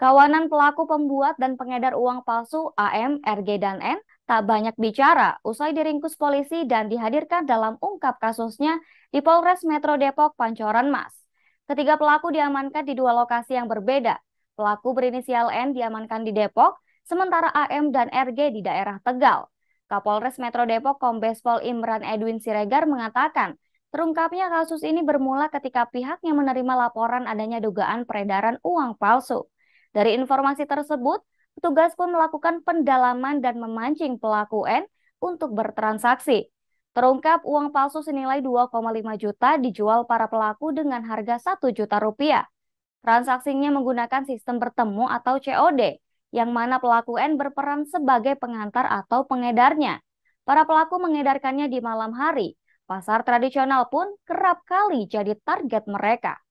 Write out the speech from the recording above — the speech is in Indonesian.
Kawanan pelaku pembuat dan pengedar uang palsu AM, RG, dan N tak banyak bicara usai diringkus polisi dan dihadirkan dalam ungkap kasusnya di Polres Metro Depok Pancoran Mas. Ketiga pelaku diamankan di dua lokasi yang berbeda. Pelaku berinisial N diamankan di Depok, sementara AM dan RG di daerah Tegal. Kapolres Metro Depok Kombes Pol Imran Edwin Siregar mengatakan, terungkapnya kasus ini bermula ketika pihaknya menerima laporan adanya dugaan peredaran uang palsu. Dari informasi tersebut, petugas pun melakukan pendalaman dan memancing pelaku N untuk bertransaksi. Terungkap uang palsu senilai 2,5 juta dijual para pelaku dengan harga 1 juta rupiah. Transaksinya menggunakan sistem bertemu atau COD, yang mana pelaku N berperan sebagai pengantar atau pengedarnya. Para pelaku mengedarkannya di malam hari. Pasar tradisional pun kerap kali jadi target mereka.